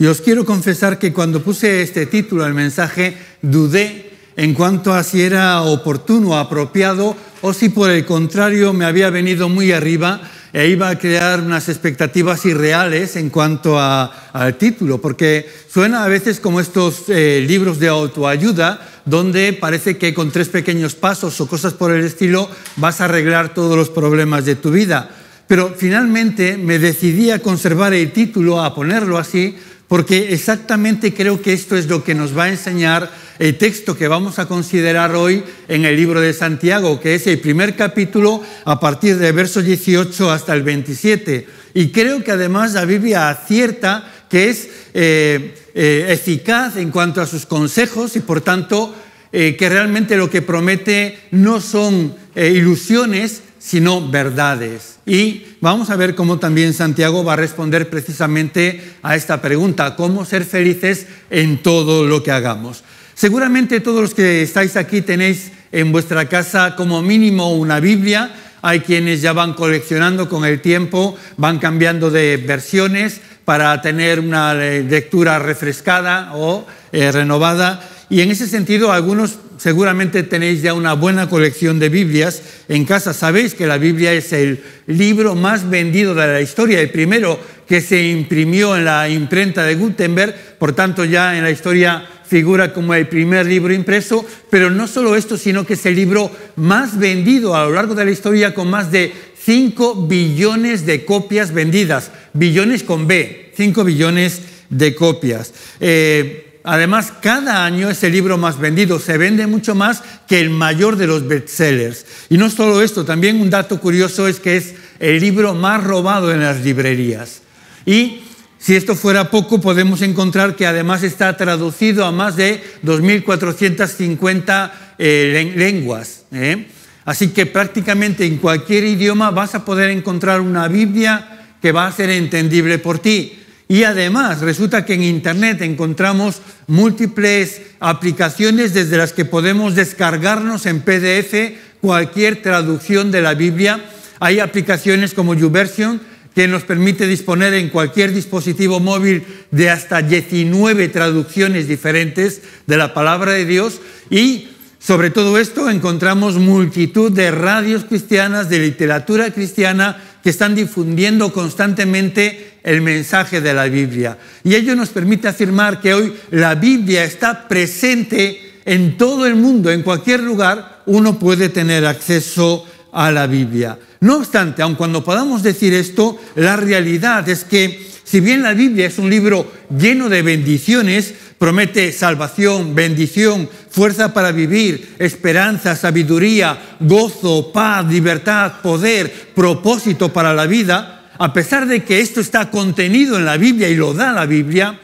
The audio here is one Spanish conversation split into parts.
Y os quiero confesar que cuando puse este título al mensaje, dudé en cuanto a si era oportuno, apropiado, o si por el contrario me había venido muy arriba e iba a crear unas expectativas irreales en cuanto al título, porque suena a veces como estos eh, libros de autoayuda, donde parece que con tres pequeños pasos o cosas por el estilo vas a arreglar todos los problemas de tu vida. Pero finalmente me decidí a conservar el título, a ponerlo así, porque exactamente creo que esto es lo que nos va a enseñar el texto que vamos a considerar hoy en el libro de Santiago, que es el primer capítulo a partir del verso 18 hasta el 27. Y creo que además la Biblia acierta que es eh, eh, eficaz en cuanto a sus consejos y por tanto eh, que realmente lo que promete no son ilusiones, sino verdades. Y vamos a ver cómo también Santiago va a responder precisamente a esta pregunta, cómo ser felices en todo lo que hagamos. Seguramente todos los que estáis aquí tenéis en vuestra casa como mínimo una Biblia, hay quienes ya van coleccionando con el tiempo, van cambiando de versiones para tener una eh, lectura refrescada o eh, renovada. Y en ese sentido, algunos seguramente tenéis ya una buena colección de Biblias en casa. Sabéis que la Biblia es el libro más vendido de la historia, el primero que se imprimió en la imprenta de Gutenberg, por tanto ya en la historia figura como el primer libro impreso, pero no solo esto, sino que es el libro más vendido a lo largo de la historia con más de 5 billones de copias vendidas, billones con B, 5 billones de copias. Eh, además cada año es el libro más vendido, se vende mucho más que el mayor de los bestsellers. Y no solo esto, también un dato curioso es que es el libro más robado en las librerías. Y si esto fuera poco, podemos encontrar que además está traducido a más de 2.450 eh, lenguas. ¿eh? Así que prácticamente en cualquier idioma vas a poder encontrar una Biblia que va a ser entendible por ti. Y además resulta que en Internet encontramos múltiples aplicaciones desde las que podemos descargarnos en PDF cualquier traducción de la Biblia. Hay aplicaciones como YouVersion que nos permite disponer en cualquier dispositivo móvil de hasta 19 traducciones diferentes de la palabra de Dios y sobre todo esto encontramos multitud de radios cristianas, de literatura cristiana que están difundiendo constantemente el mensaje de la Biblia. Y ello nos permite afirmar que hoy la Biblia está presente en todo el mundo, en cualquier lugar uno puede tener acceso a la Biblia. No obstante, aun cuando podamos decir esto, la realidad es que si bien la Biblia es un libro lleno de bendiciones, promete salvación, bendición, fuerza para vivir, esperanza, sabiduría, gozo, paz, libertad, poder, propósito para la vida, a pesar de que esto está contenido en la Biblia y lo da la Biblia,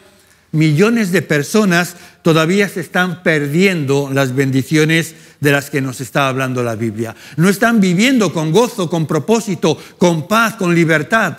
millones de personas todavía se están perdiendo las bendiciones de las que nos está hablando la Biblia. No están viviendo con gozo, con propósito, con paz, con libertad.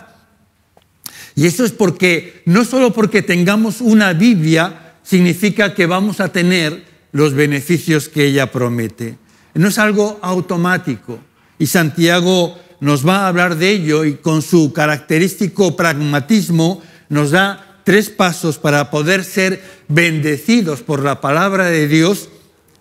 Y eso es porque, no solo porque tengamos una Biblia, significa que vamos a tener los beneficios que ella promete. No es algo automático. Y Santiago nos va a hablar de ello y con su característico pragmatismo nos da tres pasos para poder ser bendecidos por la palabra de Dios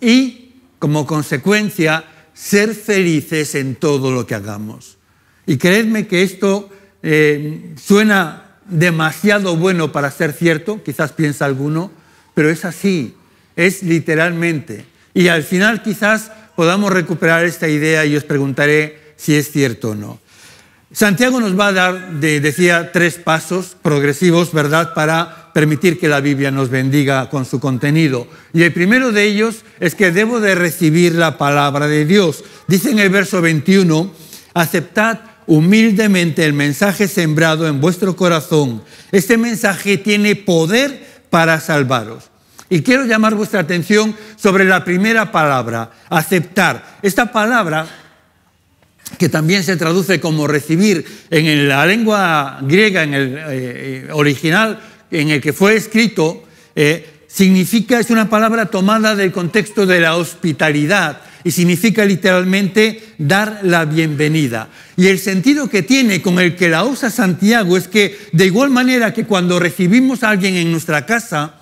y, como consecuencia, ser felices en todo lo que hagamos. Y creedme que esto eh, suena demasiado bueno para ser cierto, quizás piensa alguno, pero es así, es literalmente. Y al final quizás podamos recuperar esta idea y os preguntaré, si es cierto o no. Santiago nos va a dar, decía, tres pasos progresivos, ¿verdad?, para permitir que la Biblia nos bendiga con su contenido. Y el primero de ellos es que debo de recibir la palabra de Dios. Dice en el verso 21, aceptad humildemente el mensaje sembrado en vuestro corazón. Este mensaje tiene poder para salvaros. Y quiero llamar vuestra atención sobre la primera palabra, aceptar. Esta palabra que también se traduce como recibir en la lengua griega, en el eh, eh, original en el que fue escrito, eh, significa, es una palabra tomada del contexto de la hospitalidad y significa literalmente dar la bienvenida. Y el sentido que tiene con el que la usa Santiago es que de igual manera que cuando recibimos a alguien en nuestra casa,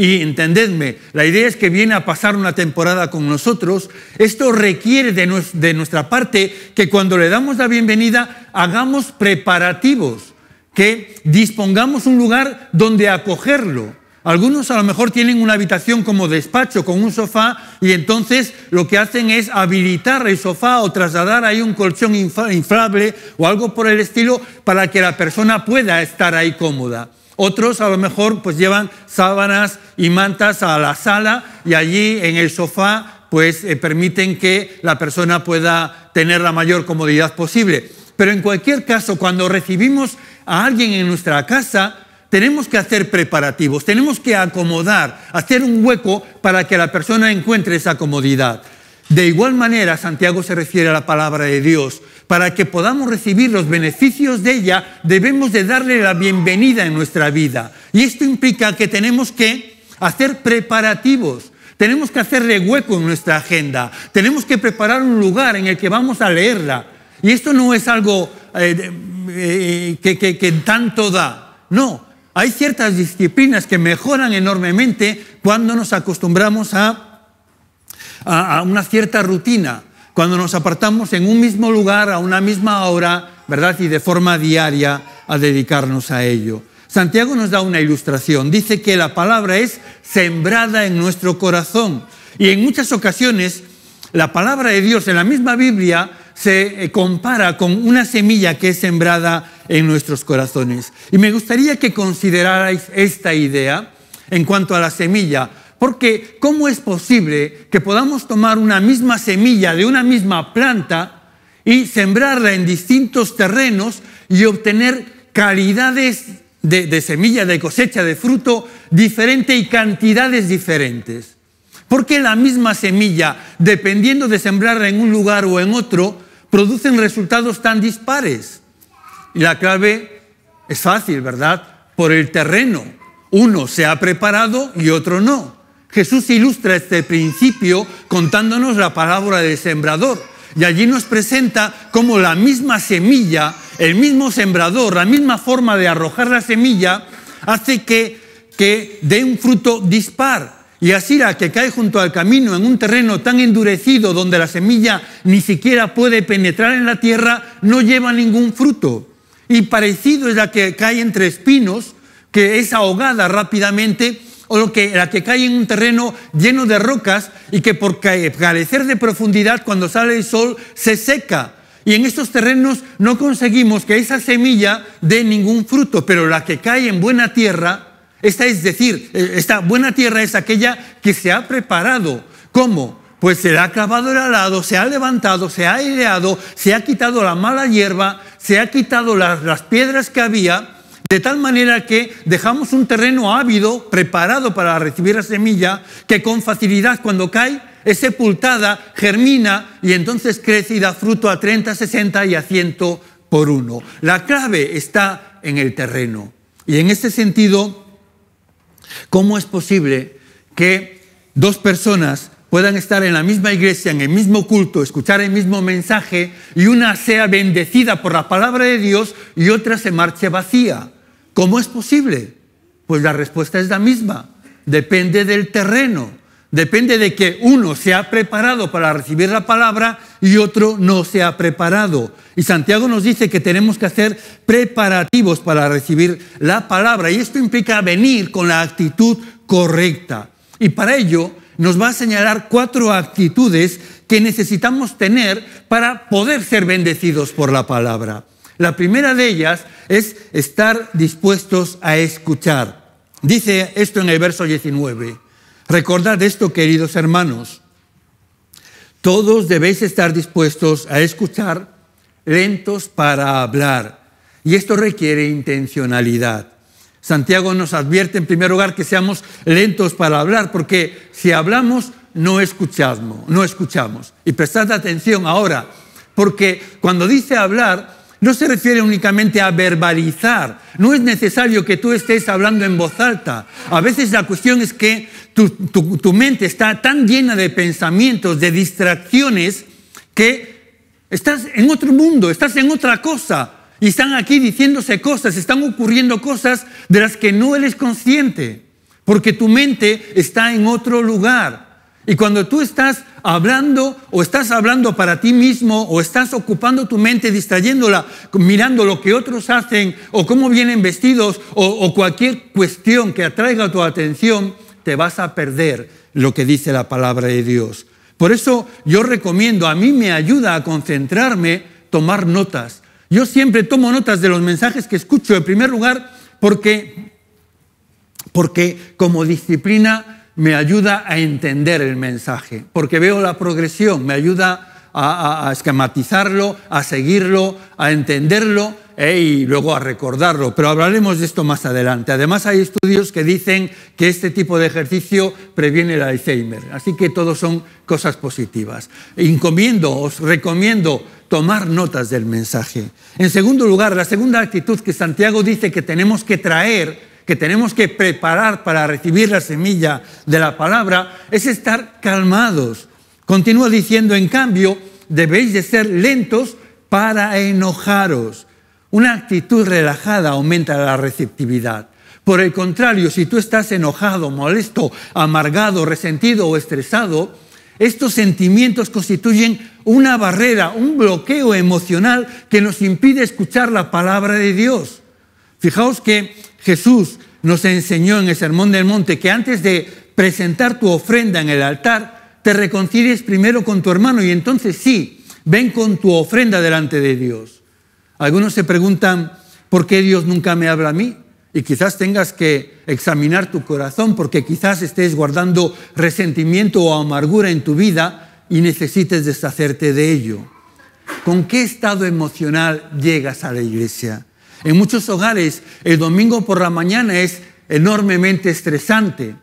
y entendedme, la idea es que viene a pasar una temporada con nosotros. Esto requiere de, nuestra parte que cuando le damos la bienvenida hagamos preparativos, que dispongamos un lugar donde acogerlo. Algunos a lo mejor tienen una habitación como despacho con un sofá y entonces lo que hacen es habilitar el sofá o trasladar ahí un colchón inflable o algo por el estilo para que la persona pueda estar ahí cómoda. Otros a lo mejor pues llevan sábanas y mantas a la sala y allí en el sofá pues eh, permiten que la persona pueda tener la mayor comodidad posible. Pero en cualquier caso, cuando recibimos a alguien en nuestra casa, tenemos que hacer preparativos, tenemos que acomodar, hacer un hueco para que la persona encuentre esa comodidad. De igual manera, Santiago se refiere a la palabra de Dios para que podamos recibir los beneficios de ella, debemos de darle la bienvenida en nuestra vida. Y esto implica que tenemos que hacer preparativos, tenemos que hacerle hueco en nuestra agenda, tenemos que preparar un lugar en el que vamos a leerla. Y esto no es algo eh, eh, que, tanto da, no. Hay ciertas disciplinas que mejoran enormemente cuando nos acostumbramos a una cierta rutina cuando nos apartamos en un mismo lugar, a una misma hora, ¿verdad? Y de forma diaria a dedicarnos a ello. Santiago nos da una ilustración. Dice que la palabra es sembrada en nuestro corazón. Y en muchas ocasiones la palabra de Dios en la misma Biblia se eh, compara con una semilla que es sembrada en nuestros corazones. Y me gustaría que considerarais esta idea en cuanto a la semilla, porque ¿cómo es posible que podamos tomar una misma semilla de una misma planta y sembrarla en distintos terrenos y obtener calidades de, semilla, de cosecha, de fruto diferente y cantidades diferentes? ¿Por qué la misma semilla, dependiendo de sembrarla en un lugar o en otro, producen resultados tan dispares? Y la clave es fácil, ¿verdad? Por el terreno. Uno se ha preparado y otro no. Jesús ilustra este principio contándonos la palabra del sembrador. Y allí nos presenta cómo la misma semilla, el mismo sembrador, la misma forma de arrojar la semilla, hace que, que dé un fruto dispar. Y así la que cae junto al camino en un terreno tan endurecido donde la semilla ni siquiera puede penetrar en la tierra, no lleva ningún fruto. Y parecido es la que cae entre espinos, que es ahogada rápidamente o que, la que cae en un terreno lleno de rocas y que por carecer de profundidad cuando sale el sol se seca. Y en estos terrenos no conseguimos que esa semilla dé ningún fruto, pero la que cae en buena tierra, esta es decir, eh, esta buena tierra es aquella que se ha preparado. ¿Cómo? Pues se ha clavado el alado, se ha levantado, se ha aireado, se ha quitado la mala hierba, se ha quitado las piedras que había de tal manera que dejamos un terreno ávido, preparado para recibir la semilla, que con facilidad cuando cae es sepultada, germina y entonces crece y da fruto a 30, 60 y a 100 por uno. La clave está en el terreno. Y en este sentido, ¿cómo es posible que dos personas puedan estar en la misma iglesia, en el mismo culto, escuchar el mismo mensaje y una sea bendecida por la palabra de Dios y otra se marche vacía? ¿Cómo es posible? Pues la respuesta es la misma. Depende del terreno. Depende de que uno se ha preparado para recibir la palabra y otro no se ha preparado. Y Santiago nos dice que tenemos que hacer preparativos para recibir la palabra. Y esto implica venir con la actitud correcta. Y para ello nos va a señalar cuatro actitudes que necesitamos tener para poder ser bendecidos por la palabra. La primera de ellas es estar dispuestos a escuchar. Dice esto en el verso 19. Recordad esto, queridos hermanos. Todos debéis estar dispuestos a escuchar, lentos para hablar. Y esto requiere intencionalidad. Santiago nos advierte en primer lugar que seamos lentos para hablar, porque si hablamos no escuchamos, no escuchamos. Y prestad atención ahora, porque cuando dice hablar, no se refiere únicamente a verbalizar. No es necesario que tú estés hablando en voz alta. A veces la cuestión es que tu, mente está tan llena de pensamientos, de distracciones, que estás en otro mundo, estás en otra cosa. Y están aquí diciéndose cosas, están ocurriendo cosas de las que no eres consciente, porque tu mente está en otro lugar. Y cuando tú estás hablando o estás hablando para ti mismo o estás ocupando tu mente distrayéndola, mirando lo que otros hacen o cómo vienen vestidos o, cualquier cuestión que atraiga tu atención, te vas a perder lo que dice la palabra de Dios. Por eso yo recomiendo, a mí me ayuda a concentrarme, tomar notas. Yo siempre tomo notas de los mensajes que escucho, en primer lugar, porque, porque como disciplina me ayuda a entender el mensaje, porque veo la progresión, me ayuda a, esquematizarlo, a seguirlo, a entenderlo eh, y luego a recordarlo. Pero hablaremos de esto más adelante. Además hay estudios que dicen que este tipo de ejercicio previene el Alzheimer, así que todo son cosas positivas. Encomiendo, os recomiendo tomar notas del mensaje. En segundo lugar, la segunda actitud que Santiago dice que tenemos que traer que tenemos que preparar para recibir la semilla de la palabra es estar calmados. Continúa diciendo, en cambio, debéis de ser lentos para enojaros. Una actitud relajada aumenta la receptividad. Por el contrario, si tú estás enojado, molesto, amargado, resentido o estresado, estos sentimientos constituyen una barrera, un bloqueo emocional que nos impide escuchar la palabra de Dios. Fijaos que Jesús nos enseñó en el Sermón del Monte que antes de presentar tu ofrenda en el altar, te reconcilies primero con tu hermano y entonces sí, ven con tu ofrenda delante de Dios. Algunos se preguntan, ¿por qué Dios nunca me habla a mí? Y quizás tengas que examinar tu corazón porque quizás estés guardando resentimiento o amargura en tu vida y necesites deshacerte de ello. ¿Con qué estado emocional llegas a la iglesia? En muchos hogares el domingo por la mañana es enormemente estresante.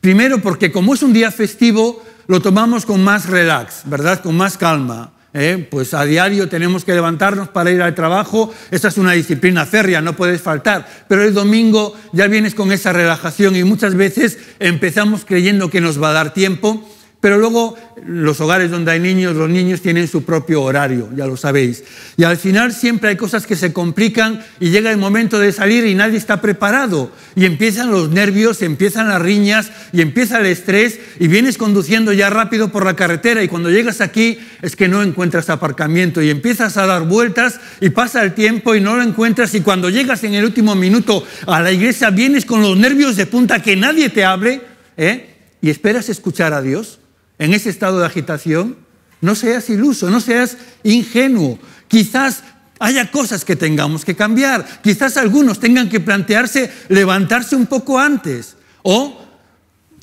Primero porque como es un día festivo, lo tomamos con más relax, ¿verdad? Con más calma. ¿eh? Pues a diario tenemos que levantarnos para ir al trabajo. esa es una disciplina férrea, no puedes faltar. Pero el domingo ya vienes con esa relajación y muchas veces empezamos creyendo que nos va a dar tiempo pero luego los hogares donde hay niños, los niños tienen su propio horario, ya lo sabéis. Y al final siempre hay cosas que se complican y llega el momento de salir y nadie está preparado. Y empiezan los nervios, empiezan las riñas y empieza el estrés y vienes conduciendo ya rápido por la carretera y cuando llegas aquí es que no encuentras aparcamiento y empiezas a dar vueltas y pasa el tiempo y no lo encuentras y cuando llegas en el último minuto a la iglesia vienes con los nervios de punta que nadie te hable ¿eh? y esperas escuchar a Dios en ese estado de agitación, no seas iluso, no seas ingenuo. Quizás haya cosas que tengamos que cambiar. Quizás algunos tengan que plantearse levantarse un poco antes o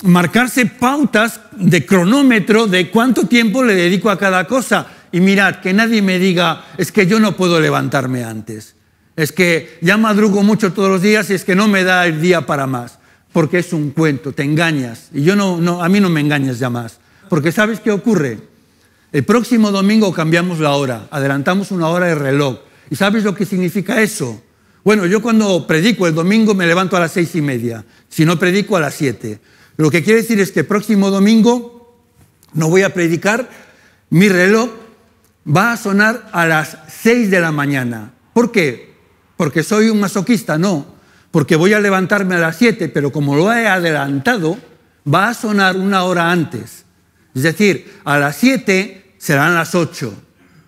marcarse pautas de cronómetro de cuánto tiempo le dedico a cada cosa. Y mirad, que nadie me diga, es que yo no puedo levantarme antes. Es que ya madrugo mucho todos los días y es que no me da el día para más. Porque es un cuento, te engañas. Y yo no, a mí no me engañas ya más porque ¿sabes qué ocurre? El próximo domingo cambiamos la hora, adelantamos una hora de reloj. ¿Y sabes lo que significa eso? Bueno, yo cuando predico el domingo me levanto a las seis y media, si no predico a las siete. Lo que quiere decir es que el próximo domingo no voy a predicar, mi reloj va a sonar a las seis de la mañana. ¿Por qué? Porque soy un masoquista, no. Porque voy a levantarme a las siete, pero como lo he adelantado, va a sonar una hora antes. Es decir, a las 7 serán las 8.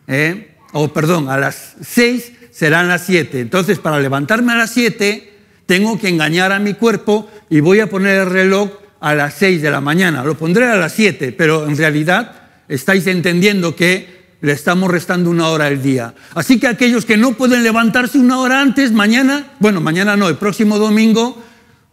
¿eh? O perdón, a las 6 serán las 7. Entonces, para levantarme a las 7, tengo que engañar a mi cuerpo y voy a poner el reloj a las 6 de la mañana. Lo pondré a las 7, pero en realidad estáis entendiendo que le estamos restando una hora al día. Así que aquellos que no pueden levantarse una hora antes, mañana, bueno, mañana no, el próximo domingo,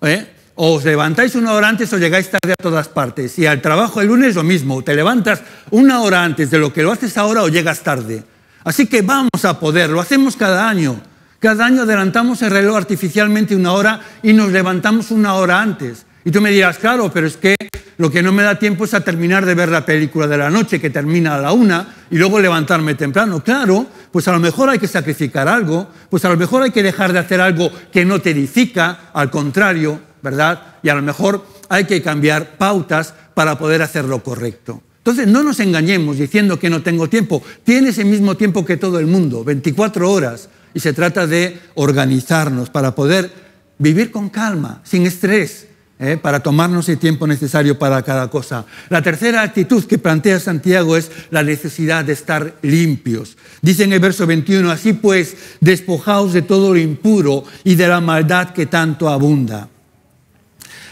¿eh? O os levantáis una hora antes o llegáis tarde a todas partes. Y al trabajo el lunes lo mismo. Te levantas una hora antes de lo que lo haces ahora o llegas tarde. Así que vamos a poder. Lo hacemos cada año. Cada año adelantamos el reloj artificialmente una hora y nos levantamos una hora antes. Y tú me dirás, claro, pero es que lo que no me da tiempo es a terminar de ver la película de la noche que termina a la una y luego levantarme temprano. Claro, pues a lo mejor hay que sacrificar algo, pues a lo mejor hay que dejar de hacer algo que no te edifica, al contrario. ¿verdad? Y a lo mejor hay que cambiar pautas para poder hacer lo correcto. Entonces, no nos engañemos diciendo que no tengo tiempo. Tienes el mismo tiempo que todo el mundo, 24 horas, y se trata de organizarnos para poder vivir con calma, sin estrés, ¿eh? para tomarnos el tiempo necesario para cada cosa. La tercera actitud que plantea Santiago es la necesidad de estar limpios. Dice en el verso 21, así pues, despojaos de todo lo impuro y de la maldad que tanto abunda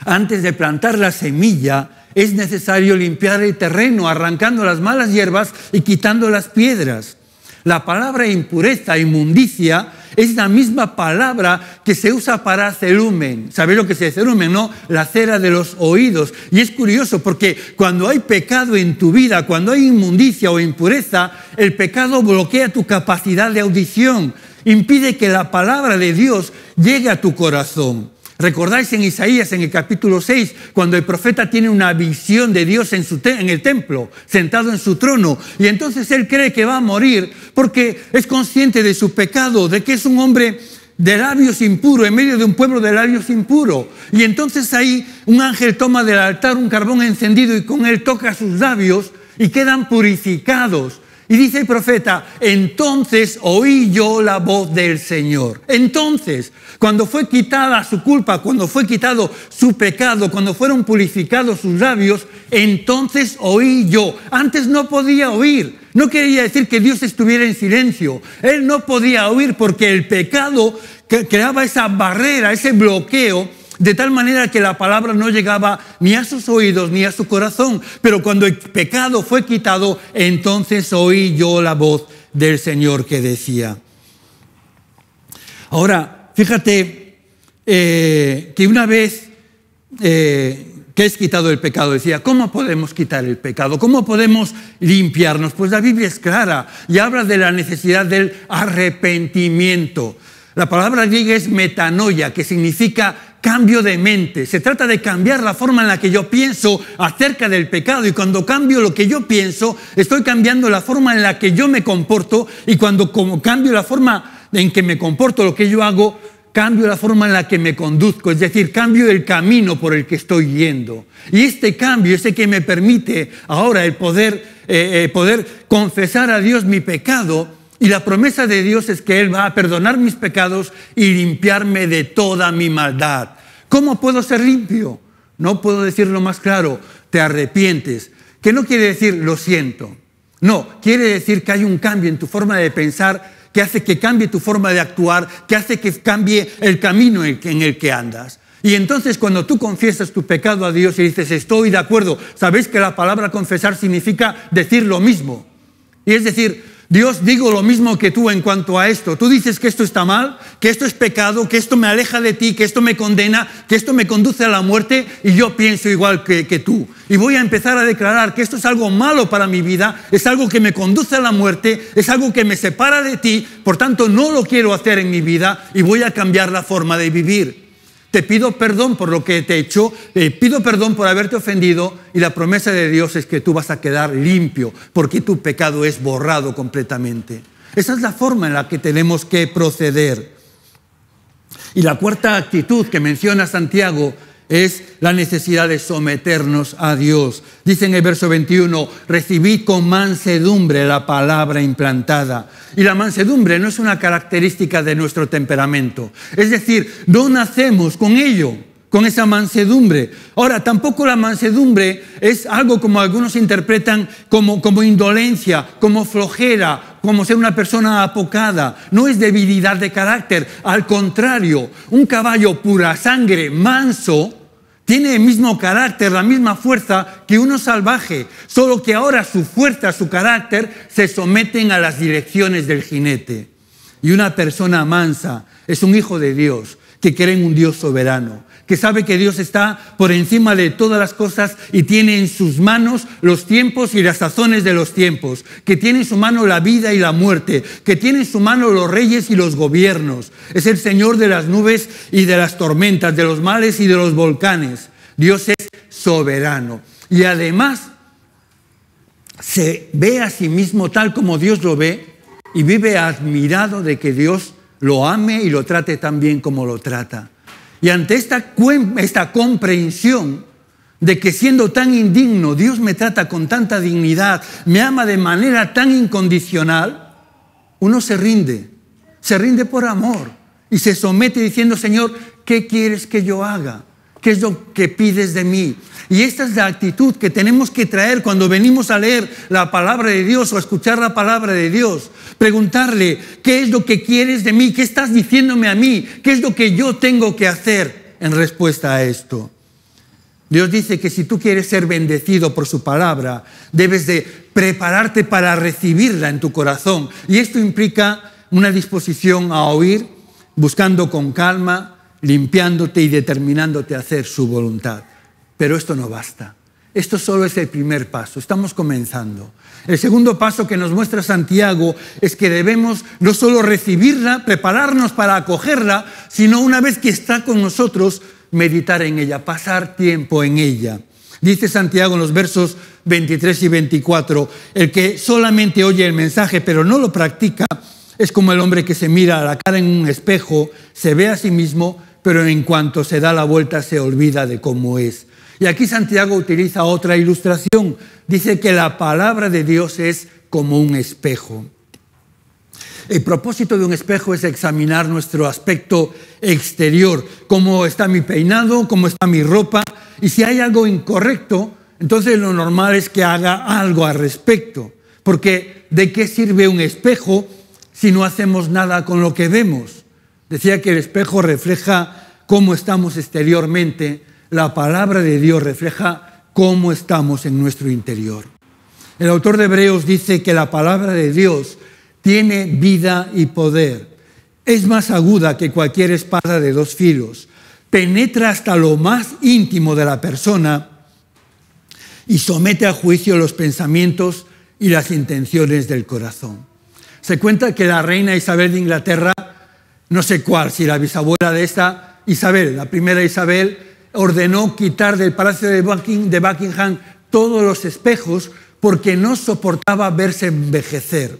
antes de plantar la semilla, es necesario limpiar el terreno, arrancando las malas hierbas y quitando las piedras. La palabra impureza, inmundicia, es la misma palabra que se usa para celumen. ¿Sabéis lo que es cerumen, no? La cera de los oídos. Y es curioso porque cuando hay pecado en tu vida, cuando hay inmundicia o impureza, el pecado bloquea tu capacidad de audición, impide que la palabra de Dios llegue a tu corazón. Recordáis en Isaías, en el capítulo 6, cuando el profeta tiene una visión de Dios en, su el templo, sentado en su trono, y entonces él cree que va a morir porque es consciente de su pecado, de que es un hombre de labios impuro, en medio de un pueblo de labios impuro. Y entonces ahí un ángel toma del altar un carbón encendido y con él toca sus labios y quedan purificados. Y dice el profeta, entonces oí yo la voz del Señor. Entonces, cuando fue quitada su culpa, cuando fue quitado su pecado, cuando fueron purificados sus labios, entonces oí yo. Antes no podía oír. No quería decir que Dios estuviera en silencio. Él no podía oír porque el pecado creaba esa barrera, ese bloqueo de tal manera que la palabra no llegaba ni a sus oídos ni a su corazón. Pero cuando el pecado fue quitado, entonces oí yo la voz del Señor que decía. Ahora, fíjate eh, que una vez eh, que es quitado el pecado, decía, ¿cómo podemos quitar el pecado? ¿Cómo podemos limpiarnos? Pues la Biblia es clara y habla de la necesidad del arrepentimiento. La palabra griega es metanoia, que significa cambio de mente, se trata de cambiar la forma en la que yo pienso acerca del pecado y cuando cambio lo que yo pienso, estoy cambiando la forma en la que yo me comporto y cuando como cambio la forma en que me comporto, lo que yo hago, cambio la forma en la que me conduzco, es decir, cambio el camino por el que estoy yendo. Y este cambio es el que me permite ahora el poder, eh, eh, poder confesar a Dios mi pecado y la promesa de Dios es que Él va a perdonar mis pecados y limpiarme de toda mi maldad. ¿Cómo puedo ser limpio? No puedo decirlo más claro, te arrepientes, que no quiere decir lo siento. No, quiere decir que hay un cambio en tu forma de pensar que hace que cambie tu forma de actuar, que hace que cambie el camino en el que andas. Y entonces cuando tú confiesas tu pecado a Dios y dices, estoy de acuerdo, sabéis que la palabra confesar significa decir lo mismo. Y es decir, Dios digo lo mismo que tú en cuanto a esto. Tú dices que esto está mal, que esto es pecado, que esto me aleja de ti, que esto me condena, que esto me conduce a la muerte y yo pienso igual que, tú. Y voy a empezar a declarar que esto es algo malo para mi vida, es algo que me conduce a la muerte, es algo que me separa de ti, por tanto no lo quiero hacer en mi vida y voy a cambiar la forma de vivir. Te pido perdón por lo que te he hecho, pido perdón por haberte ofendido y la promesa de Dios es que tú vas a quedar limpio porque tu pecado es borrado completamente. Esa es la forma en la que tenemos que proceder. Y la cuarta actitud que menciona Santiago es la necesidad de someternos a Dios. Dice en el verso 21, recibid con mansedumbre la palabra implantada. Y la mansedumbre no es una característica de nuestro temperamento. Es decir, no nacemos con ello, con esa mansedumbre. Ahora, tampoco la mansedumbre es algo como algunos interpretan como, como indolencia, como flojera como ser una persona apocada, no es debilidad de carácter, al contrario, un caballo pura sangre, manso, tiene el mismo carácter, la misma fuerza que uno salvaje, solo que ahora su fuerza, su carácter se someten a las direcciones del jinete. Y una persona mansa es un hijo de Dios que cree en un Dios soberano, que sabe que Dios está por encima de todas las cosas y tiene en sus manos los tiempos y las sazones de los tiempos, que tiene en su mano la vida y la muerte, que tiene en su mano los reyes y los gobiernos. Es el Señor de las nubes y de las tormentas, de los males y de los volcanes. Dios es soberano. Y además se ve a sí mismo tal como Dios lo ve y vive admirado de que Dios lo ame y lo trate tan bien como lo trata. Y ante esta, esta comprensión de que siendo tan indigno, Dios me trata con tanta dignidad, me ama de manera tan incondicional, uno se rinde, se rinde por amor y se somete diciendo, Señor, ¿qué quieres que yo haga? ¿Qué es lo que pides de mí? Y esta es la actitud que tenemos que traer cuando venimos a leer la palabra de Dios o a escuchar la palabra de Dios. Preguntarle, ¿qué es lo que quieres de mí? ¿Qué estás diciéndome a mí? ¿Qué es lo que yo tengo que hacer en respuesta a esto? Dios dice que si tú quieres ser bendecido por su palabra, debes de prepararte para recibirla en tu corazón. Y esto implica una disposición a oír, buscando con calma, limpiándote y determinándote a hacer su voluntad. Pero esto no basta. Esto solo es el primer paso, estamos comenzando. El segundo paso que nos muestra Santiago es que debemos no solo recibirla, prepararnos para acogerla, sino una vez que está con nosotros, meditar en ella, pasar tiempo en ella. Dice Santiago en los versos 23 y 24, el que solamente oye el mensaje pero no lo practica, es como el hombre que se mira a la cara en un espejo, se ve a sí mismo pero en cuanto se da la vuelta se olvida de cómo es. Y aquí Santiago utiliza otra ilustración. Dice que la palabra de Dios es como un espejo. El propósito de un espejo es examinar nuestro aspecto exterior, cómo está mi peinado, cómo está mi ropa, y si hay algo incorrecto, entonces lo normal es que haga algo al respecto, porque ¿de qué sirve un espejo si no hacemos nada con lo que vemos? Decía que el espejo refleja cómo estamos exteriormente, la palabra de Dios refleja cómo estamos en nuestro interior. El autor de Hebreos dice que la palabra de Dios tiene vida y poder. Es más aguda que cualquier espada de dos filos. Penetra hasta lo más íntimo de la persona y somete a juicio los pensamientos y las intenciones del corazón. Se cuenta que la reina Isabel de Inglaterra no sé cuál, si la bisabuela de esta Isabel, la primera Isabel, ordenó quitar del palacio de Buckingham, todos los espejos porque no soportaba verse envejecer.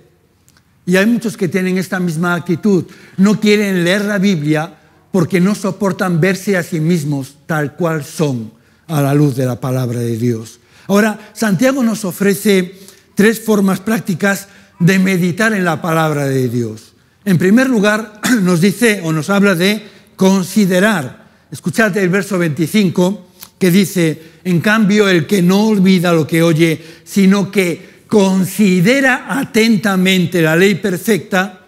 Y hay muchos que tienen esta misma actitud. No quieren leer la Biblia porque no soportan verse a sí mismos tal cual son a la luz de la palabra de Dios. Ahora, Santiago nos ofrece tres formas prácticas de meditar en la palabra de Dios. En primer lugar, nos dice o nos habla de considerar. Escuchad el verso 25 que dice, en cambio, el que no olvida lo que oye, sino que considera atentamente la ley perfecta,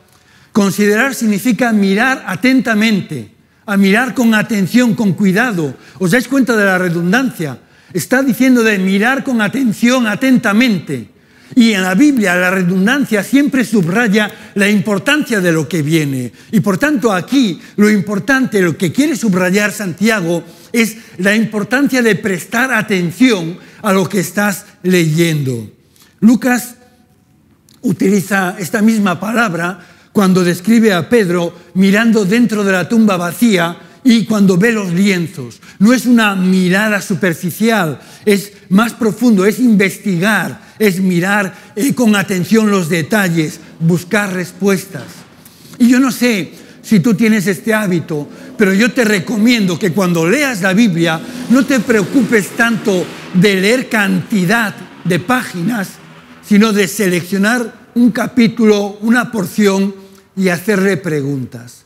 considerar significa mirar atentamente, a mirar con atención, con cuidado. ¿Os dais cuenta de la redundancia? Está diciendo de mirar con atención, atentamente. Y en la Biblia la redundancia siempre subraya la importancia de lo que viene. Y por tanto aquí lo importante, lo que quiere subrayar Santiago es la importancia de prestar atención a lo que estás leyendo. Lucas utiliza esta misma palabra cuando describe a Pedro mirando dentro de la tumba vacía y cuando ve los lienzos. No es una mirada superficial, es más profundo, es investigar, es mirar eh, con atención los detalles, buscar respuestas. Y yo no sé si tú tienes este hábito, pero yo te recomiendo que cuando leas la Biblia no te preocupes tanto de leer cantidad de páginas, sino de seleccionar un capítulo, una porción y hacerle preguntas.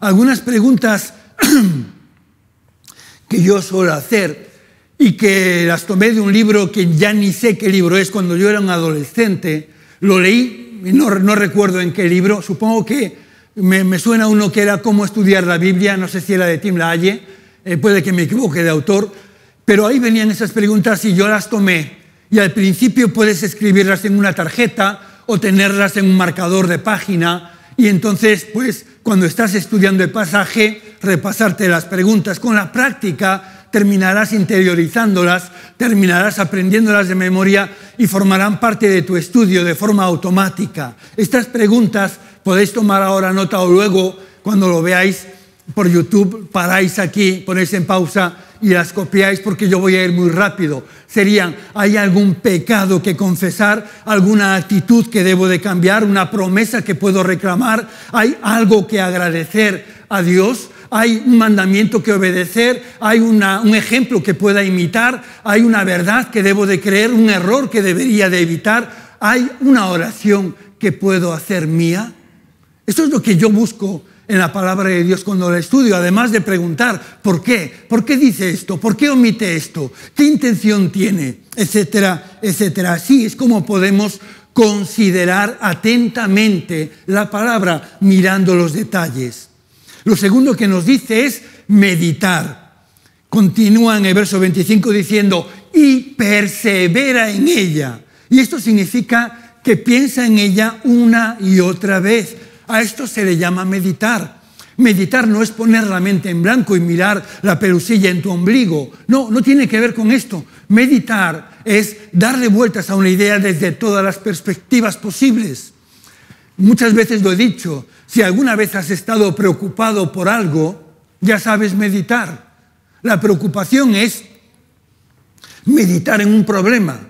Algunas preguntas que yo suelo hacer y que las tomé de un libro que ya ni sé qué libro es, cuando yo era un adolescente, lo leí, no, no recuerdo en qué libro, supongo que me, me, suena uno que era Cómo estudiar la Biblia, no sé si era de Tim LaHaye eh, puede que me equivoque de autor, pero ahí venían esas preguntas y yo las tomé. Y al principio puedes escribirlas en una tarjeta o tenerlas en un marcador de página, y entonces, pues, cuando estás estudiando el pasaje, repasarte las preguntas. Con la práctica terminarás interiorizándolas, terminarás aprendiéndolas de memoria y formarán parte de tu estudio de forma automática. Estas preguntas podéis tomar ahora nota o luego, cuando lo veáis por YouTube, paráis aquí, ponéis en pausa y las copiáis porque yo voy a ir muy rápido. Serían, ¿hay algún pecado que confesar? ¿Alguna actitud que debo de cambiar? ¿Una promesa que puedo reclamar? ¿Hay algo que agradecer a Dios? hay un mandamiento que obedecer, hay un ejemplo que pueda imitar, hay una verdad que debo de creer, un error que debería de evitar, hay una oración que puedo hacer mía. Eso es lo que yo busco en la palabra de Dios cuando la estudio, además de preguntar por qué, por qué dice esto, por qué omite esto, qué intención tiene, etcétera, etcétera. Así es como podemos considerar atentamente la palabra mirando los detalles. Lo segundo que nos dice es meditar. Continúa en el verso 25 diciendo, y persevera en ella. Y esto significa que piensa en ella una y otra vez. A esto se le llama meditar. Meditar no es poner la mente en blanco y mirar la pelusilla en tu ombligo. No, no tiene que ver con esto. Meditar es darle vueltas a una idea desde todas las perspectivas posibles. Muchas veces lo he dicho, si alguna vez has estado preocupado por algo, ya sabes meditar. La preocupación es meditar en un problema,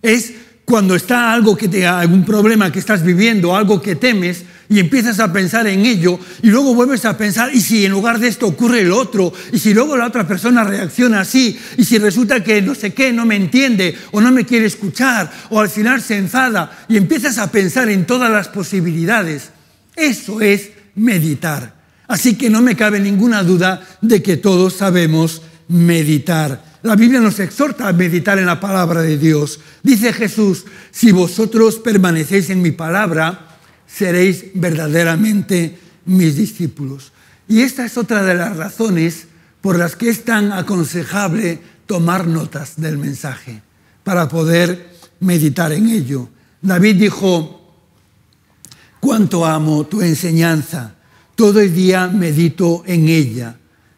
es cuando está algo que te, algún problema que estás viviendo, algo que temes, y empiezas a pensar en ello, y luego vuelves a pensar, y si en lugar de esto ocurre el otro, y si luego la otra persona reacciona así, y si resulta que no sé qué, no me entiende, o no me quiere escuchar, o al final se enfada, y empiezas a pensar en todas las posibilidades. Eso es meditar. Así que no me cabe ninguna duda de que todos sabemos meditar. La Biblia nos exhorta a meditar en la palabra de Dios. Dice Jesús, si vosotros permanecéis en mi palabra, seréis verdaderamente mis discípulos. Y esta es otra de las razones por las que es tan aconsejable tomar notas del mensaje para poder meditar en ello. David dijo, cuánto amo tu enseñanza, todo el día medito en ella.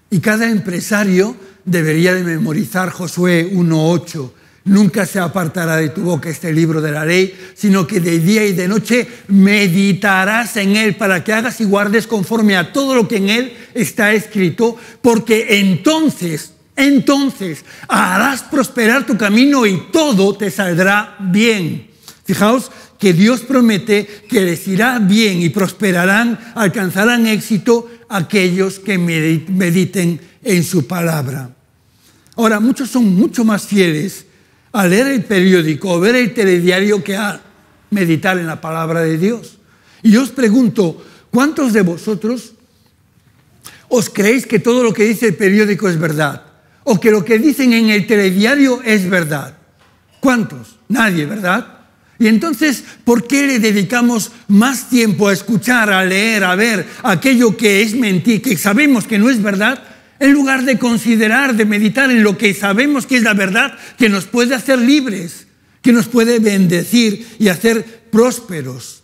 Y cada empresario debería de memorizar Josué 1.8. Nunca se apartará de tu boca este libro de la ley, sino que de día y de noche meditarás en él para que hagas y guardes conforme a todo lo que en él está escrito, porque entonces, entonces harás prosperar tu camino y todo te saldrá bien. Fijaos que Dios promete que les irá bien y prosperarán, alcanzarán éxito aquellos que mediten en su palabra. Ahora, muchos son mucho más fieles a leer el periódico o ver el telediario que a meditar en la palabra de Dios. Y yo os pregunto, ¿cuántos de vosotros os creéis que todo lo que dice el periódico es verdad? ¿O que lo que dicen en el telediario es verdad? ¿Cuántos? Nadie, ¿verdad? Y entonces, ¿por qué le dedicamos más tiempo a escuchar, a leer, a ver aquello que es mentir, que sabemos que no es verdad, en lugar de considerar, de meditar en lo que sabemos que es la verdad, que nos puede hacer libres, que nos puede bendecir y hacer prósperos?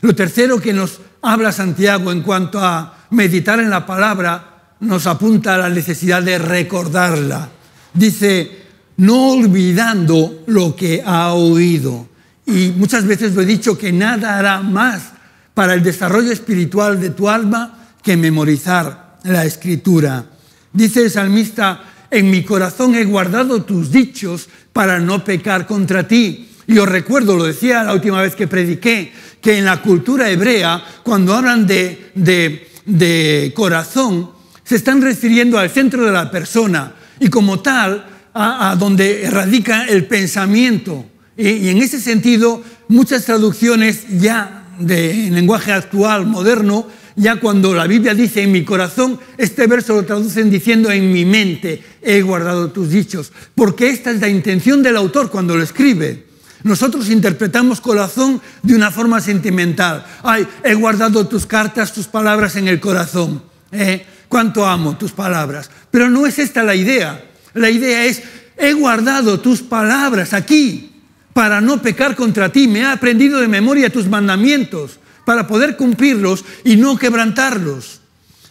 Lo tercero que nos habla Santiago en cuanto a meditar en la palabra nos apunta a la necesidad de recordarla. Dice, no olvidando lo que ha oído y muchas veces lo he dicho, que nada hará más para el desarrollo espiritual de tu alma que memorizar la escritura. Dice el salmista, en mi corazón he guardado tus dichos para no pecar contra ti. Y os recuerdo, lo decía la última vez que prediqué, que en la cultura hebrea, cuando hablan de, corazón, se están refiriendo al centro de la persona y como tal a, a donde radica el pensamiento. Y, en ese sentido, muchas traducciones ya de lenguaje actual, moderno, ya cuando la Biblia dice en mi corazón, este verso lo traducen diciendo en mi mente he guardado tus dichos, porque esta es la intención del autor cuando lo escribe. Nosotros interpretamos corazón de una forma sentimental. Ay, he guardado tus cartas, tus palabras en el corazón. ¿eh? Cuánto amo tus palabras. Pero no es esta la idea. La idea es, he guardado tus palabras aquí, para no pecar contra ti. Me ha aprendido de memoria tus mandamientos para poder cumplirlos y no quebrantarlos.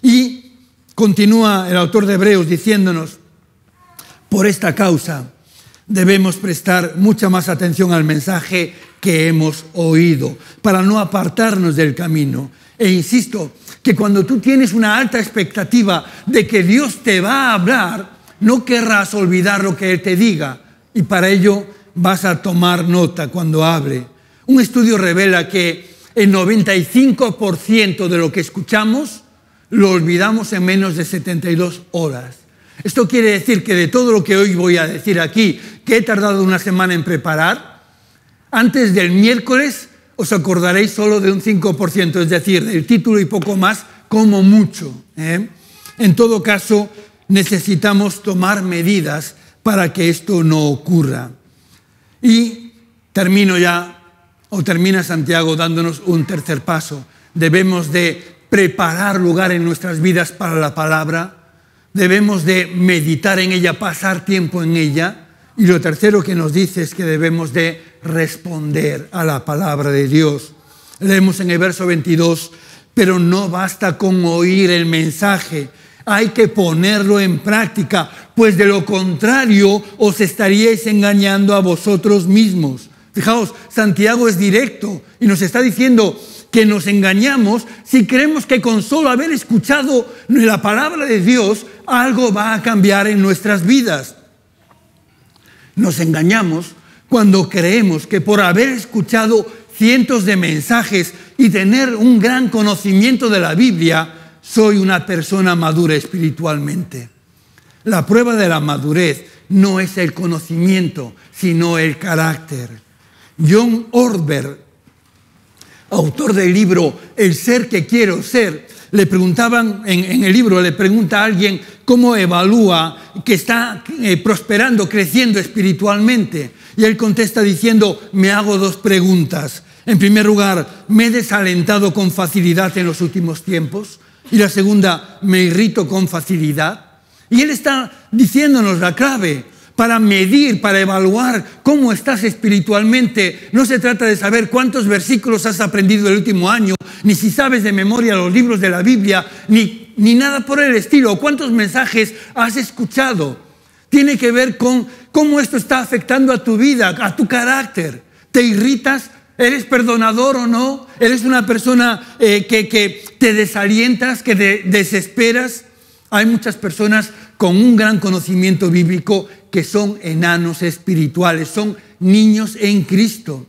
Y continúa el autor de Hebreos diciéndonos, por esta causa debemos prestar mucha más atención al mensaje que hemos oído, para no apartarnos del camino. E insisto, que cuando tú tienes una alta expectativa de que Dios te va a hablar, no querrás olvidar lo que Él te diga. Y para ello vas a tomar nota cuando hable. Un estudio revela que el 95% de lo que escuchamos lo olvidamos en menos de 72 horas. Esto quiere decir que de todo lo que hoy voy a decir aquí, que he tardado una semana en preparar, antes del miércoles os acordaréis solo de un 5%, es decir, del título y poco más, como mucho. ¿eh? En todo caso, necesitamos tomar medidas para que esto no ocurra. Y termino ya, o termina Santiago dándonos un tercer paso. Debemos de preparar lugar en nuestras vidas para la palabra, debemos de meditar en ella, pasar tiempo en ella, y lo tercero que nos dice es que debemos de responder a la palabra de Dios. Leemos en el verso 22, pero no basta con oír el mensaje, hay que ponerlo en práctica, pues de lo contrario os estaríais engañando a vosotros mismos. Fijaos, Santiago es directo y nos está diciendo que nos engañamos si creemos que con solo haber escuchado la palabra de Dios algo va a cambiar en nuestras vidas. Nos engañamos cuando creemos que por haber escuchado cientos de mensajes y tener un gran conocimiento de la Biblia, soy una persona madura espiritualmente. La prueba de la madurez no es el conocimiento, sino el carácter. John Orber, autor del libro El ser que quiero ser, le preguntaban en, el libro, le pregunta a alguien cómo evalúa que está eh, prosperando, creciendo espiritualmente. Y él contesta diciendo, me hago dos preguntas. En primer lugar, ¿me he desalentado con facilidad en los últimos tiempos? y la segunda, me irrito con facilidad. Y Él está diciéndonos la clave para medir, para evaluar cómo estás espiritualmente. No se trata de saber cuántos versículos has aprendido el último año, ni si sabes de memoria los libros de la Biblia, ni, ni nada por el estilo, cuántos mensajes has escuchado. Tiene que ver con cómo esto está afectando a tu vida, a tu carácter. ¿Te irritas ¿Eres perdonador o no? ¿Eres una persona eh, que, te desalientas, que desesperas? Hay muchas personas con un gran conocimiento bíblico que son enanos espirituales, son niños en Cristo.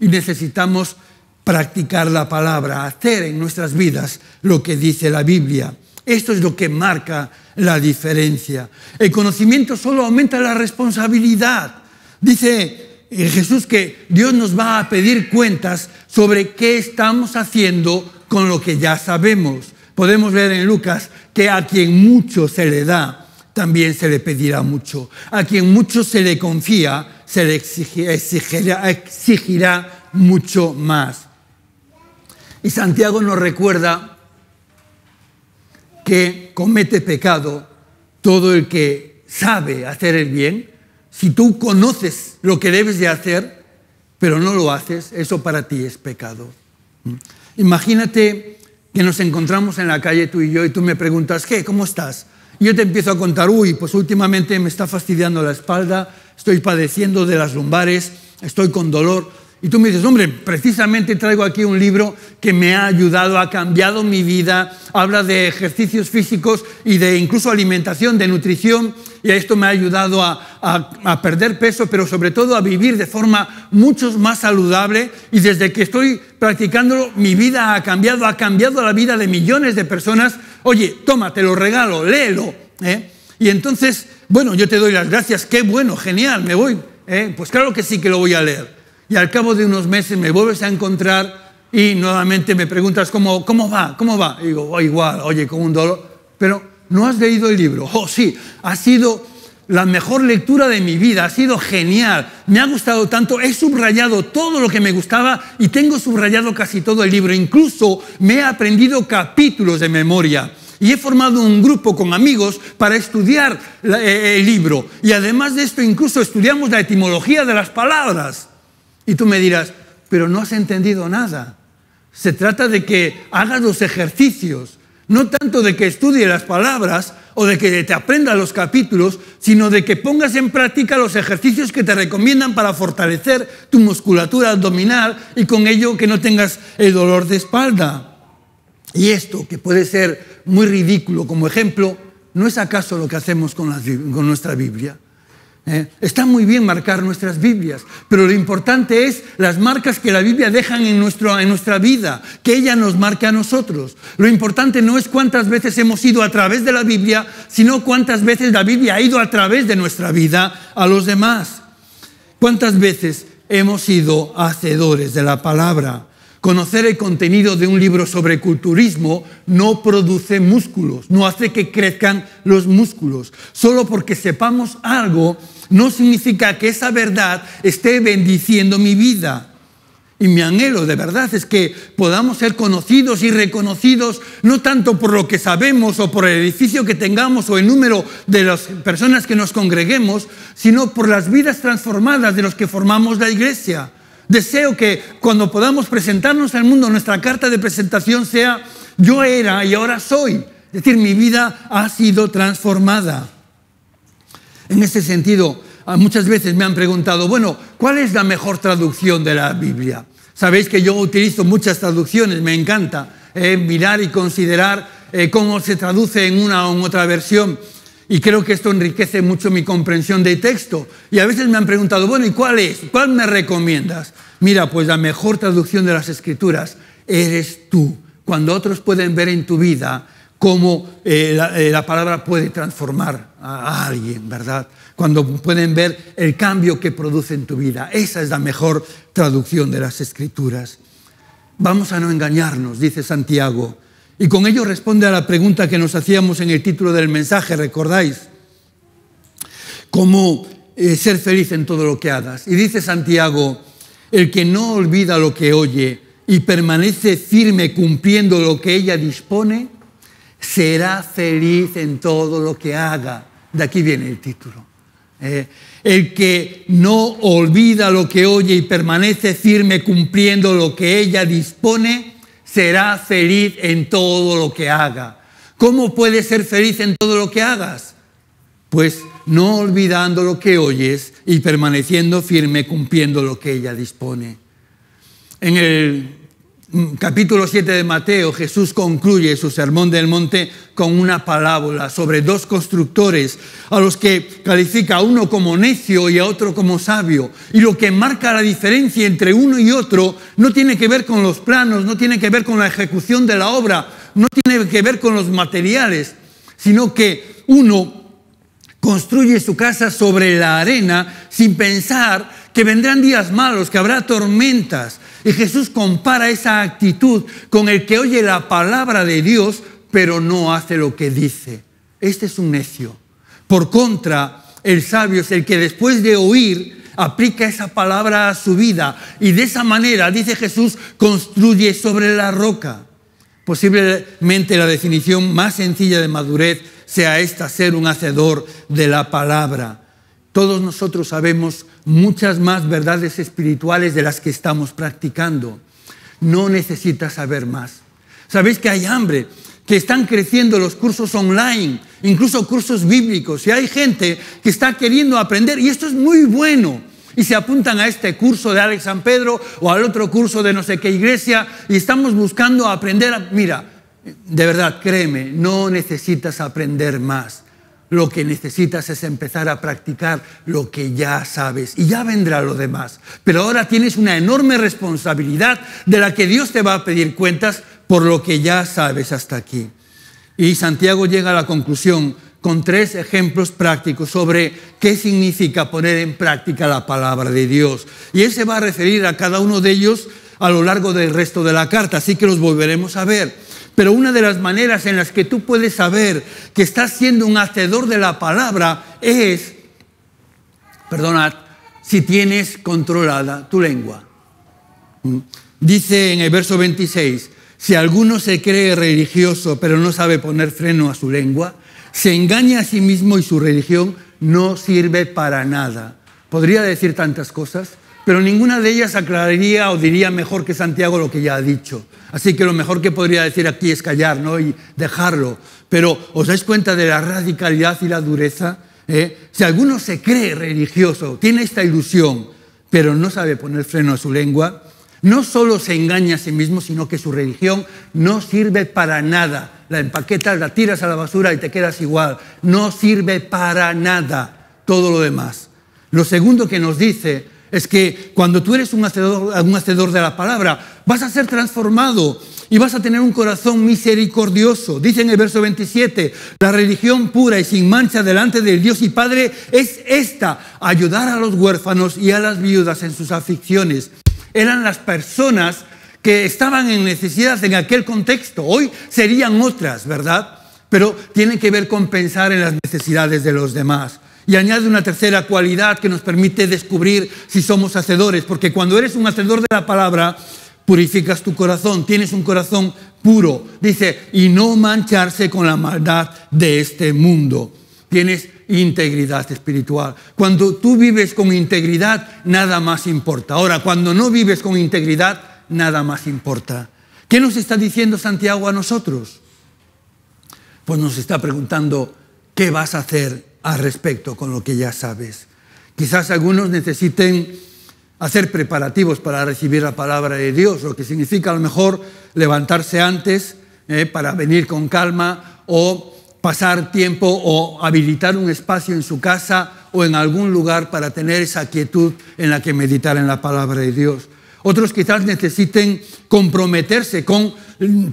Y necesitamos practicar la palabra, hacer en nuestras vidas lo que dice la Biblia. Esto es lo que marca la diferencia. El conocimiento solo aumenta la responsabilidad. Dice Jesús que Dios nos va a pedir cuentas sobre qué estamos haciendo con lo que ya sabemos. Podemos ver en Lucas que a quien mucho se le da, también se le pedirá mucho. A quien mucho se le confía, se le exigirá mucho más. Y Santiago nos recuerda que comete pecado todo el que sabe hacer el bien, si tú conoces lo que debes de hacer, pero no lo haces, eso para ti es pecado. Mm. Imagínate que nos encontramos en la calle tú y yo y tú me preguntas, ¿qué? ¿Cómo estás? Y yo te empiezo a contar, uy, pues últimamente me está fastidiando la espalda, estoy padeciendo de las lumbares, estoy con dolor. Y tú me dices, hombre, precisamente traigo aquí un libro que me ha ayudado, ha cambiado mi vida, habla de ejercicios físicos y de incluso alimentación, de nutrición, y esto me ha ayudado a, perder peso, pero sobre todo a vivir de forma mucho más saludable. Y desde que estoy practicándolo, mi vida ha cambiado, ha cambiado la vida de millones de personas. Oye, tómate, lo regalo, léelo. ¿eh? Y entonces, bueno, yo te doy las gracias, qué bueno, genial, me voy. ¿eh? Pues claro que sí que lo voy a leer y al cabo de unos meses me vuelves a encontrar y nuevamente me preguntas cómo, cómo va, cómo va. Y digo, oh, igual, oye, con un dolor. Pero no has leído el libro. Oh, sí, ha sido la mejor lectura de mi vida, ha sido genial, me ha gustado tanto, he subrayado todo lo que me gustaba y tengo subrayado casi todo el libro, incluso me he aprendido capítulos de memoria y he formado un grupo con amigos para estudiar eh, el libro y además de esto incluso estudiamos la etimología de las palabras. Y tú me dirás, pero no has entendido nada. Se trata de que hagas los ejercicios, no tanto de que estudie las palabras o de que te aprenda los capítulos, sino de que pongas en práctica los ejercicios que te recomiendan para fortalecer tu musculatura abdominal y con ello que no tengas el dolor de espalda. Y esto, que puede ser muy ridículo como ejemplo, ¿no es acaso lo que hacemos con nuestra Biblia? ¿Eh? está muy bien marcar nuestras Biblias, pero lo importante es las marcas que la Biblia deja en, nuestra vida, que ella nos marque a nosotros. Lo importante no es cuántas veces hemos ido a través de la Biblia, sino cuántas veces la Biblia ha ido a través de nuestra vida a los demás. ¿Cuántas veces hemos sido hacedores de la palabra? Conocer el contenido de un libro sobre culturismo no produce músculos, no hace que crezcan los músculos. Solo porque sepamos algo no significa que esa verdad esté bendiciendo mi vida. Y mi anhelo de verdad es que podamos ser conocidos y reconocidos no tanto por lo que sabemos o por el edificio que tengamos o el número de las personas que nos congreguemos, sino por las vidas transformadas de los que formamos la iglesia. Deseo que cuando podamos presentarnos al mundo, nuestra carta de presentación sea yo era y ahora soy. Es decir, mi vida ha sido transformada. En ese sentido, ah, muchas veces me han preguntado, bueno, ¿cuál es la mejor traducción de la Biblia? Sabéis que yo utilizo muchas traducciones, me encanta eh, mirar y considerar eh, cómo se traduce en una o en otra versión. Y creo que esto enriquece mucho mi comprensión de texto. Y a veces me han preguntado, bueno, ¿y cuál es? ¿Cuál me recomiendas? Mira, pues la mejor traducción de las escrituras eres tú. Cuando otros pueden ver en tu vida cómo eh, eh, la, palabra puede transformar a, a alguien, ¿verdad? Cuando pueden ver el cambio que produce en tu vida. Esa es la mejor traducción de las escrituras. Vamos a no engañarnos, dice Santiago. Y con ello responde a la pregunta que nos hacíamos en el título del mensaje, ¿recordáis? ¿Cómo eh, ser feliz en todo lo que hagas? Y dice Santiago, el que no olvida lo que oye y permanece firme cumpliendo lo que ella dispone, será feliz en todo lo que haga. De aquí viene el título. ¿eh? el que no olvida lo que oye y permanece firme cumpliendo lo que ella dispone, será feliz en todo lo que haga. ¿Cómo puedes ser feliz en todo lo que hagas? Pues no olvidando lo que oyes y permaneciendo firme cumpliendo lo que ella dispone. En el Mm, capítulo 7 de Mateo, Jesús concluye su sermón del monte con una parábola sobre dos constructores a los que califica a uno como necio y a otro como sabio. Y lo que marca la diferencia entre uno y otro no tiene que ver con los planos, no tiene que ver con la ejecución de la obra, no tiene que ver con los materiales, sino que uno construye su casa sobre la arena sin pensar que vendrán días malos, que habrá tormentas, y Jesús compara esa actitud con el que oye la palabra de Dios, pero no hace lo que dice. Este es un necio. Por contra, el sabio es el que después de oír, aplica esa palabra a su vida y de esa manera, dice Jesús, construye sobre la roca. Posiblemente la definición más sencilla de madurez sea esta, ser un hacedor de la palabra. Todos nosotros sabemos muchas más verdades espirituales de las que estamos practicando. No necesitas saber más. Sabéis que hay hambre, que están creciendo los cursos online, incluso cursos bíblicos, y hay gente que está queriendo aprender, y esto es muy bueno. Y se apuntan a este curso de Alex San Pedro o al otro curso de no sé qué iglesia, y estamos buscando aprender. Mira, de verdad, créeme, no necesitas aprender más. Lo que necesitas es empezar a practicar lo que ya sabes y ya vendrá lo demás. Pero ahora tienes una enorme responsabilidad de la que Dios te va a pedir cuentas por lo que ya sabes hasta aquí. Y Santiago llega a la conclusión con tres ejemplos prácticos sobre qué significa poner en práctica la palabra de Dios. Y él se va a referir a cada uno de ellos a lo largo del resto de la carta, así que los volveremos a ver. Pero una de las maneras en las que tú puedes saber que estás siendo un hacedor de la palabra es, perdonad, si tienes controlada tu lengua. Mm. Dice en el verso 26, si alguno se cree religioso pero no sabe poner freno a su lengua, se engaña a sí mismo y su religión no sirve para nada. Podría decir tantas cosas, pero ninguna de ellas aclararía o diría mejor que Santiago lo que ya ha dicho. Así que lo mejor que podría decir aquí es callar y dejarlo. Pero os dais cuenta de la radicalidad y la dureza. ¿Eh? Si alguno se cree religioso, tiene esta ilusión, pero no sabe poner freno a su lengua, no solo se engaña a sí mismo, sino que su religión no sirve para nada. La empaquetas, la tiras a la basura y te quedas igual. No sirve para nada todo lo demás. Lo segundo que nos dice es que cuando tú eres un hacedor, un hacedor de la palabra, vas a ser transformado y vas a tener un corazón misericordioso. Dice en el verso 27, la religión pura y sin mancha delante del Dios y Padre es esta, ayudar a los huérfanos y a las viudas en sus aflicciones. Eran las personas que estaban en necesidad en aquel contexto. Hoy serían otras, ¿verdad? Pero tiene que ver con pensar en las necesidades de los demás. Y añade una tercera cualidad que nos permite descubrir si somos hacedores, porque cuando eres un hacedor de la palabra, purificas tu corazón, tienes un corazón puro. Dice, y no mancharse con la maldad de este mundo. Tienes integridad espiritual. Cuando tú vives con integridad, nada más importa. Ahora, cuando no vives con integridad, nada más importa. ¿Qué nos está diciendo Santiago a nosotros? Pues nos está preguntando, ¿qué vas a hacer respecto con lo que ya sabes. Quizás algunos necesiten hacer preparativos para recibir la palabra de Dios, lo que significa a lo mejor levantarse antes eh, para venir con calma o pasar tiempo o habilitar un espacio en su casa o en algún lugar para tener esa quietud en la que meditar en la palabra de Dios. Otros quizás necesiten comprometerse con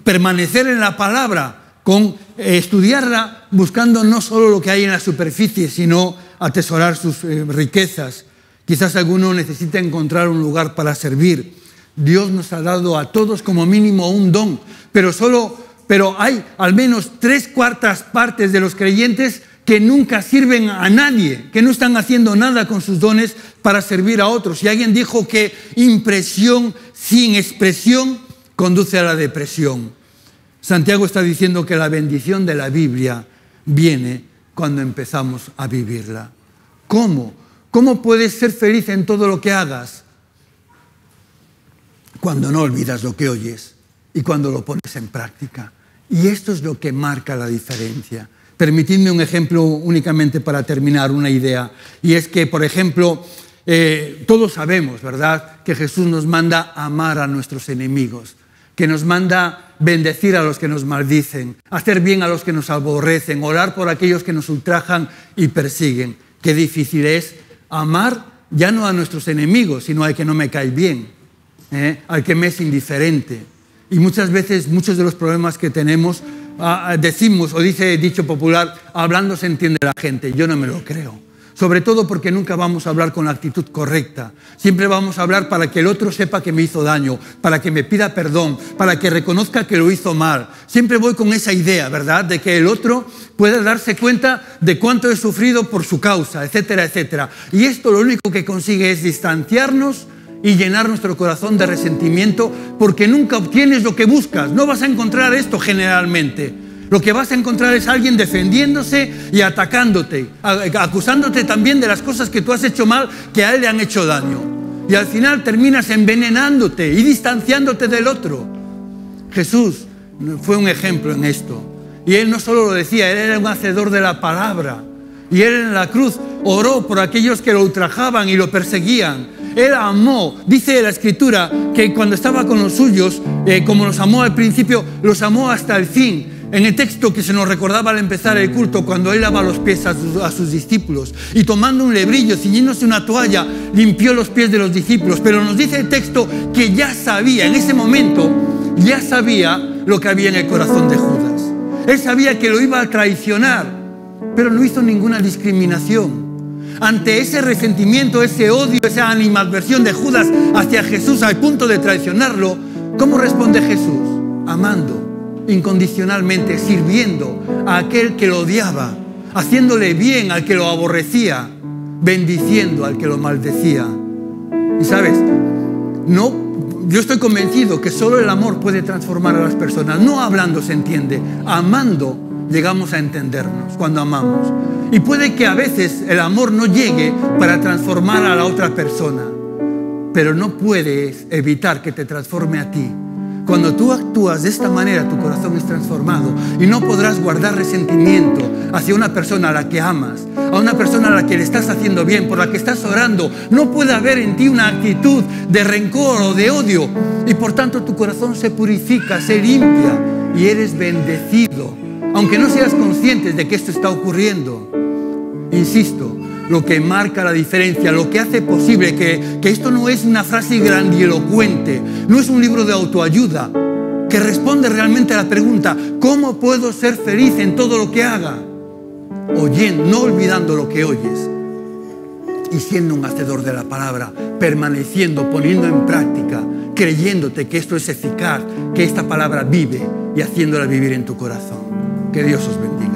permanecer en la palabra con eh, estudiarla buscando no solo lo que hay en la superficie, sino atesorar sus eh, riquezas. Quizás alguno necesita encontrar un lugar para servir. Dios nos ha dado a todos como mínimo un don, pero pero hay al menos tres cuartas partes de los creyentes que nunca sirven a nadie, que no están haciendo nada con sus dones para servir a otros. Y alguien dijo que impresión sin expresión conduce a la depresión. Santiago está diciendo que la bendición de la Biblia viene cuando empezamos a vivirla. ¿Cómo? ¿Cómo puedes ser feliz en todo lo que hagas? Cuando no olvidas lo que oyes y cuando lo pones en práctica. Y esto es lo que marca la diferencia. Permitidme un ejemplo únicamente para terminar una idea. Y es que, por ejemplo, eh, todos sabemos, ¿verdad?, que Jesús nos manda amar a nuestros enemigos que nos manda bendecir a los que nos maldicen, hacer bien a los que nos aborrecen, orar por aquellos que nos ultrajan y persiguen. Qué difícil es amar ya no a nuestros enemigos, sino al que no me cae bien, ¿eh? al que me es indiferente. Y muchas veces muchos de los problemas que tenemos ah, ah, decimos, o dice dicho popular, hablando se entiende la gente, yo no me lo creo sobre todo porque nunca vamos a hablar con la actitud correcta. Siempre vamos a hablar para que el otro sepa que me hizo daño, para que me pida perdón, para que reconozca que lo hizo mal. Siempre voy con esa idea, ¿verdad? De que el otro pueda darse cuenta de cuánto he sufrido por su causa, etcétera, etcétera. Y esto lo único que consigue es distanciarnos y llenar nuestro corazón de resentimiento porque nunca obtienes lo que buscas. No vas a encontrar esto generalmente. Lo que vas a encontrar es alguien defendiéndose y atacándote, acusándote también de las cosas que tú has hecho mal, que a él le han hecho daño. Y al final terminas envenenándote y distanciándote del otro. Jesús fue un ejemplo en esto. Y él no solo lo decía, él era un hacedor de la palabra. Y él en la cruz oró por aquellos que lo ultrajaban y lo perseguían. Él amó, dice la escritura, que cuando estaba con los suyos, eh, como los amó al principio, los amó hasta el fin en el texto que se nos recordaba al empezar el culto, cuando él lavaba los pies a sus, discípulos y tomando un lebrillo, ciñéndose una toalla, limpió los pies de los discípulos. Pero nos dice el texto que ya sabía, en ese momento, ya sabía lo que había en el corazón de Judas. Él sabía que lo iba a traicionar, pero no hizo ninguna discriminación. Ante ese resentimiento, ese odio, esa animadversión de Judas hacia Jesús al punto de traicionarlo, ¿cómo responde Jesús? Amando incondicionalmente, sirviendo a aquel que lo odiaba, haciéndole bien al que lo aborrecía, bendiciendo al que lo maldecía. Y sabes, no, yo estoy convencido que solo el amor puede transformar a las personas. No hablando se entiende, amando llegamos a entendernos cuando amamos. Y puede que a veces el amor no llegue para transformar a la otra persona, pero no puedes evitar que te transforme a ti cuando tú actúas de esta manera, tu corazón es transformado y no podrás guardar resentimiento hacia una persona a la que amas, a una persona a la que le estás haciendo bien, por la que estás orando. No puede haber en ti una actitud de rencor o de odio y por tanto tu corazón se purifica, se limpia y eres bendecido, aunque no seas consciente de que esto está ocurriendo. Insisto, lo que marca la diferencia, lo que hace posible que, esto no es una frase grandilocuente, no es un libro de autoayuda, que responde realmente a la pregunta, ¿cómo puedo ser feliz en todo lo que haga? Oyendo, no olvidando lo que oyes y siendo un hacedor de la palabra, permaneciendo, poniendo en práctica, creyéndote que esto es eficaz, que esta palabra vive y haciéndola vivir en tu corazón. Que Dios os bendiga.